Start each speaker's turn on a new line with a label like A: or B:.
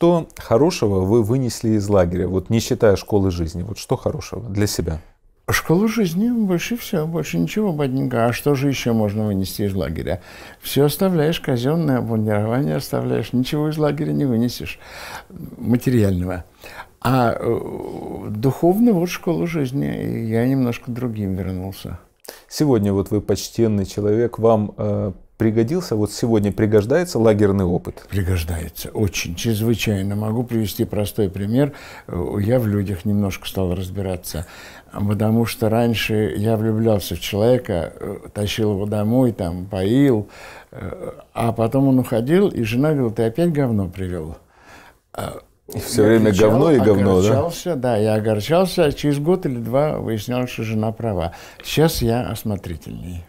A: что хорошего вы вынесли из лагеря, вот не считая школы жизни? Вот что хорошего для себя?
B: Школу жизни больше всего, больше ничего, бодненько. А что же еще можно вынести из лагеря? Все оставляешь, казенное обмундирование оставляешь, ничего из лагеря не вынесешь материального. А э, духовно вот школу
A: жизни я
B: немножко другим вернулся.
A: Сегодня вот вы почтенный человек, вам э, пригодился, вот сегодня пригождается лагерный опыт? Пригождается, очень,
B: чрезвычайно. Могу привести простой пример. Э, я в людях немножко стал разбираться, потому что раньше я влюблялся в человека, э, тащил его домой, там, поил, э, а потом он уходил, и жена говорила, ты опять говно привел. А, Все я время кричал, говно и говно, огорчался, да? Да, я огорчался, а через год или два выяснялось, что жена права. Сейчас я осмотрительней.